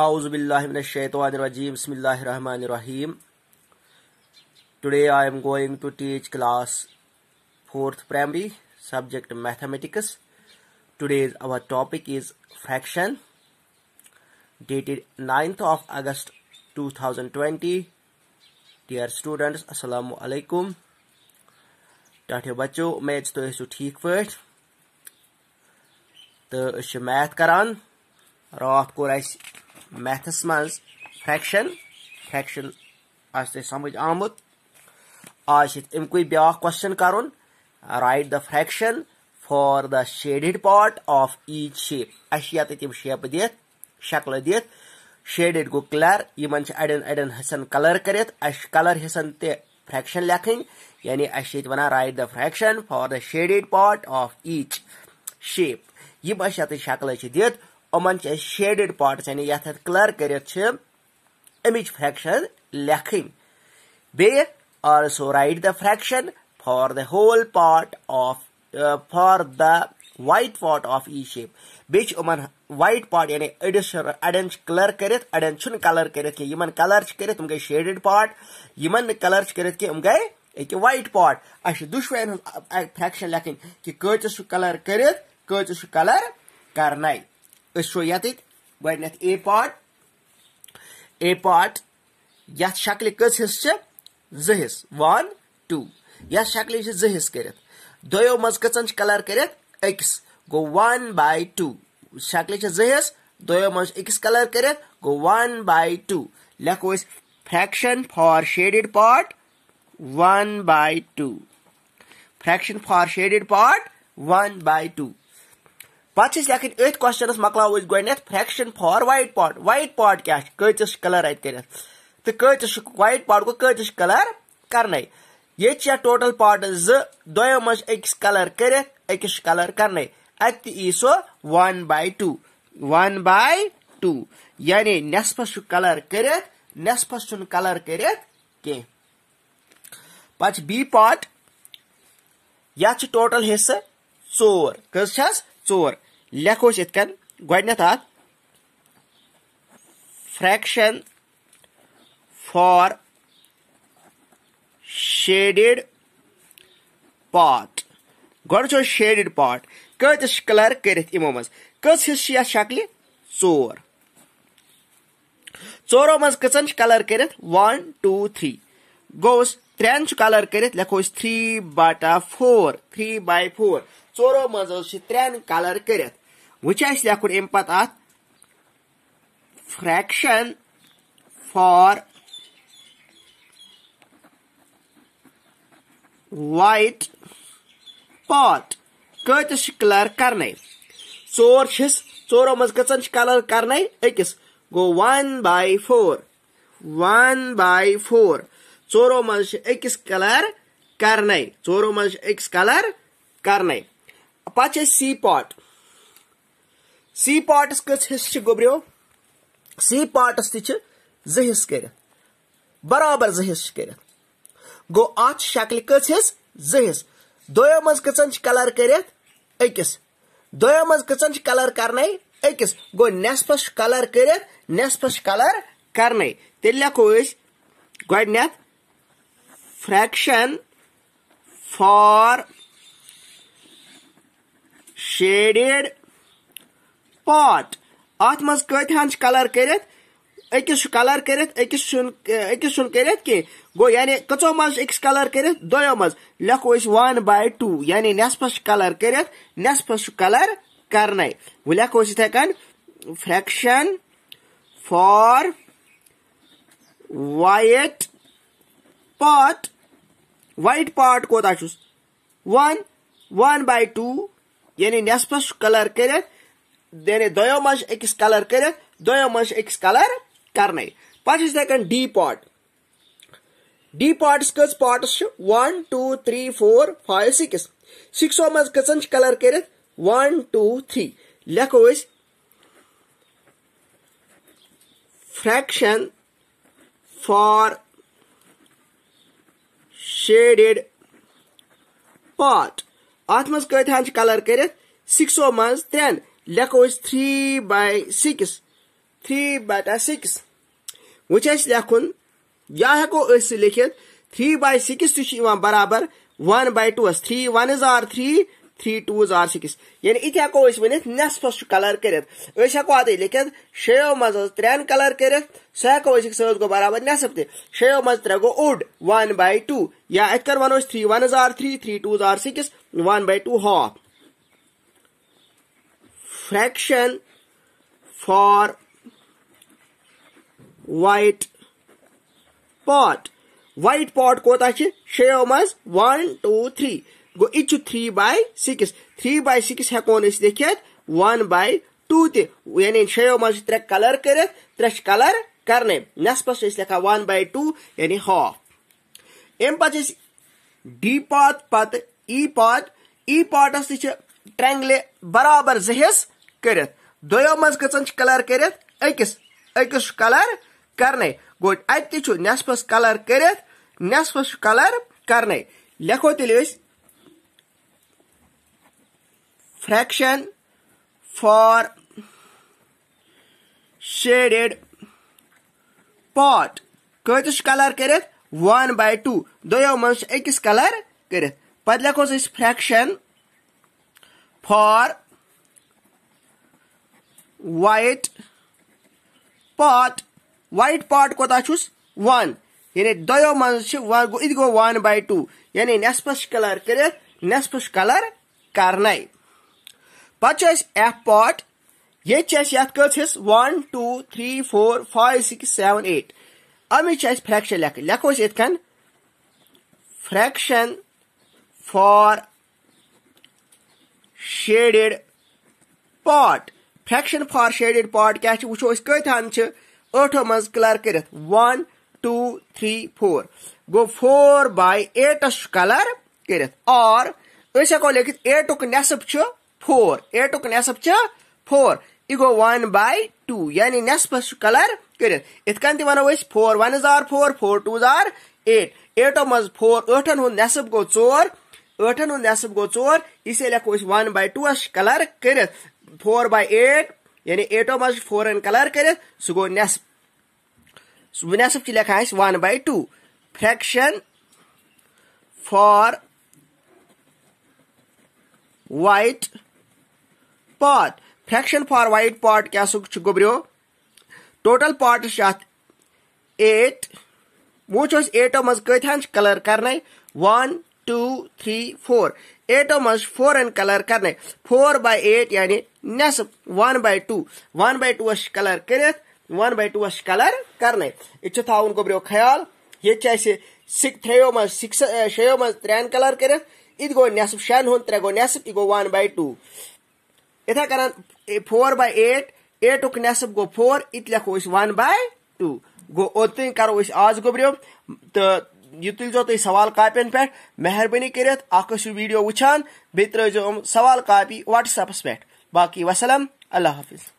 बसमीम today I am going to teach class fourth primary subject mathematics today's our topic is fraction dated ninth of August two thousand students अस्सलाम वालेकुम टाठे बच्चो match तो तुम ठीक पाठ तो मैथ करान रात कोर میتھس منٛز فرٛٮ۪کشَن فرٛٮ۪کشَن آسہِ تۄہہِ سَمٕجھ آمُت آز چھِ اَمہِ کُے بیٛاکھ کوسچن کَرُن write the fraction for the shaded part of each shape اَسہِ چھِ ییٚتہِ تِم شیپہٕ دِتھ شکلہٕ دِتھ شیڈِڈ گوٚو کلر یِمن چھِ اَڑٮ۪ن اَڑٮ۪ن حِصن کلر کٔرِتھ اَسہِ چھِ کلر حِصن تہِ فرٛٮ۪کشن لیکھٕنۍ یعنی اَسہِ چھِ ییٚتہِ وَنان write the fraction for the shaded part of each shape یِم اَسہِ ییٚتہِ شکلہٕ چھِ دِتھ यमन शेडेड पार्ट यानी ये क्लर कर अमिच फ्रैक्शन लेखन बे also write the fraction for the whole part of for the white part of ई शेप बीच उमन वाइट पार्ट यानी एडिशन अडन कलर कर अडन कलर कर कलर कर गई शेडेड पार्ट इन कलर कर गए अकि वाइट पार्ट अस दुशवन फ्रैक्शन लेखन कि कचस कलर कर कचस कलर है। أشرياتك وإن A part A part یتھ شکلہِ کٔژ حِصہٕ چھِ زٕ حِصہٕ وَن ٹوٗ یتھ شکلہِ چھِ زٕ حِصہٕ کٔرِتھ دۄیو منٛز کٔژن چھِ کَلر کٔرِتھ أکِس گوٚو وَن باے ٹوٗ شکلہِ چھِ زٕ حِصہٕ دۄیو منٛز چھِ أکِس کَلر کٔرِتھ گوٚو وَن باے ٹوٗ لیکھو أسۍ فرٛیکشن for shaded part one by two fraction for shaded part one by two پتہٕ چھِ أسۍ لٮ۪کھٕنۍ أتھۍ کۄسچنس مۄکلاوو أسۍ گۄڈٕنٮ۪تھ fraction for white part white part کیٛاہ چھُ کۭتِس چھِ کلر اَتہِ کٔرِتھ تہٕ کۭتِس چھُ وایٹ پاٹ گوٚو کۭتِس چھِ کلر کرنے ییٚتہِ چھِ ٹوٹل پاٹس زٕ دۄیو منٛز چھِ أکِس کلر کٔرِتھ أکِس چھِ کلر کرنے اتہِ تہِ یی سۄ one by two one by two یعنی نٮ۪صفس چھُ کلر کٔرِتھ نٮ۪صفس چھُنہٕ کلر کٔرِتھ کینٛہہ پتہٕ چھِ بی پاٹ یتھ چھِ ٹوٹل حصہٕ ژور کٔژ چھَس ژور लेखो इत फ्रैक्शन फॉर शेडिड पार्ट ग शेडिड पार्ट कत कलर करो मिस शकल चोर चोरों मज कन कलर कर वन टू थ्री गोस त्रेन कलर कर लेखो थ्री बटा four three by four coro măzălșitrean calar colour Muceași leacuri empatat fraction for white pot कच शिकलार कारनाय चोर शिस चोरो मज कचन कलर कारनाय एकस गो one by four one by four चोरो मज एकस कलर कारनाय चोरो मज एकस कलर कारनाय पे सी पाट सी पाटस कस हिस्स गुबरियो सी पाटस तिस् कर बराबर जिस कर गो अत शकल कस हिस् जिस दो कलर कर दो कलर करना अकिस गो नस कलर कर नस कलर करने ते लो गशन फार शेडेड پات ات مز کت ہن کلر کرت أکِس چھُ کلر کٔرِتھ أکِس چھُنہٕ أکِس چھُنہٕ کٔرِتھ کینٛہہ گوٚو یعنی کٔژو منٛز چھِ أکِس کلر کٔرِتھ دۄیو منٛز لیکھو أسۍ وَن باے ٹوٗ یعنی نیصفس چھُ کلر کٔرِتھ نیصفس چھُ کلر کرنے وۄنۍ لیکھو أسۍ یِتھے کٔنۍ fraction for white part white part کوتاہ چھُس وَن وَن باے ٹوٗ یعنی نٮ۪صفَس کَلَر کٔرِتھ یعنی دۄیو منٛز چھِ أکِس کَلَر کٔرِتھ دۄیو منٛز چھِ أکِس کَلَر کَرنَے پَتہٕ چھِ یِتھَے کٔنۍ ڈی پاٹ ڈی پاٹَس کٔژ پاٹٕس چھِ one two three four five six سِکسو منٛز کٔژَن چھِ کَلَر کٔرِتھ وَن ٹوٗ تھرٛی لیکھو أسۍ فرٛٮ۪کشَن فار شیڈِڈ پاٹ अत मज कत कलर कर सिक्सो मज त्रेन लेखो थ्री बाय सिक्स थ्री बटा सिक्स वह लेखन या हेको लिखित थ्री बाय सिक्स तुम बराबर वन बाय टूस three ones are three three twos are six यानी इत हेको वन नसफस कलर कर हेको अत लिखित शेयो मज त्रेन कलर कर सको सो बराबर नसफ त शो मज त्रे गो ओड वन बाय टू या इत कर वो three ones are three three twos are six one by two half fraction for white part white part कोता है शेयो मज वन टू थ्री गो इच three by six three by six हेको देख वन बाय टू तानी शेयो मे त्रे कलर कर त्रे कलर कर नस्पस लिखा वन बाय टू यानी हाफ अम पी डी पात पत ई पार्ट ई पार्टस तह ट्रैंगल बराबर जहस कर दो मज कन कलर कर अकिस अकिस कलर करने गो अत नसफस कलर कर नसफस कलर करने लेखो तेल फ्रैक्शन फॉर शेडेड पार्ट कतस कलर कर वन बाय टू दो मज अकिस कलर कर तो पत लिखो fraction for white part white part कोता छुस वन यानी दयो मन गो वन बाय टू यानी नस्पस कलर कर नस्पस कलर करने पत एफ पॉट ये कस one two three four five six seven eight अमिच फ्रैक्शन लेख लेखो इत fraction for shaded part fraction for shaded part क्या वो कथान ٲٹھو منٛز کلر کٔرِتھ وَن ٹوٗ تھرٛی فور گوٚو فور باے ایٹس چھُ کلر کٔرِتھ آر أسۍ ہٮ۪کو لیٖکھِتھ ایٹُک نیصف چھُ فور ایٹُک نیصف چھُ فور یہِ گوٚو وَن باے ٹوٗ یعنی نیصفس چھُ کلر کٔرِتھ یِتھ کٔنۍ تہِ وَنو أسۍ four ones are four four twos are eight ایٹو منٛز فور ٲٹھن ہُنٛد نیصف گوٚو ژور ठन नसब गो चोर इसे लेखो वन बाई टूस कलर कर फोर बाई एट यानि एटो मज फोर कलर कर सह गो नसब लेखा one by two fraction for white part fraction for white part क्या गुबरियो टोटल पॉट अट वो एटो मज कलर करना वन टू थ्री फोर एटोमस फोर एन कलर करने फोर बाई एट यानी नसब one by two one by two colour कर वन बाई टू कलर करने यह थोन गोब्रो ख्याल ये त्रो मिक्स शो मज त्रेन कलर कर गो नसब शन हूं त्रे गो नसब यह गो वन बाई टू इथे कन फोर बाई एट एटुक नसब गो फोर इत लेखो वन बाई टू गो ओत करो आज गोब्रो तो यह तुलजो तुम सवाल कापियन पे महरबानी कर वीडियो वुचान बे त्रो सवाल कापी व्हाट्सएपस पे बाकी वसलम अल्लाह हाफिज़